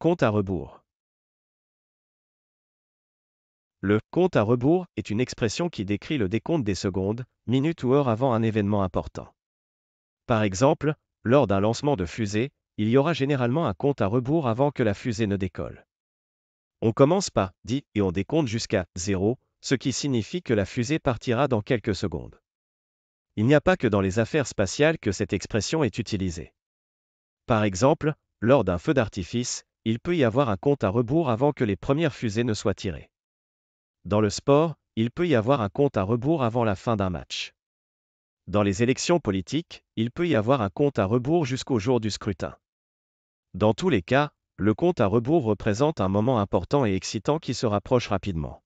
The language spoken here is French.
Compte à rebours. Le compte à rebours est une expression qui décrit le décompte des secondes, minutes ou heures avant un événement important. Par exemple, lors d'un lancement de fusée, il y aura généralement un compte à rebours avant que la fusée ne décolle. On commence par dit et on décompte jusqu'à 0, ce qui signifie que la fusée partira dans quelques secondes. Il n'y a pas que dans les affaires spatiales que cette expression est utilisée. Par exemple, lors d'un feu d'artifice, il peut y avoir un compte à rebours avant que les premières fusées ne soient tirées. Dans le sport, il peut y avoir un compte à rebours avant la fin d'un match. Dans les élections politiques, il peut y avoir un compte à rebours jusqu'au jour du scrutin. Dans tous les cas, le compte à rebours représente un moment important et excitant qui se rapproche rapidement.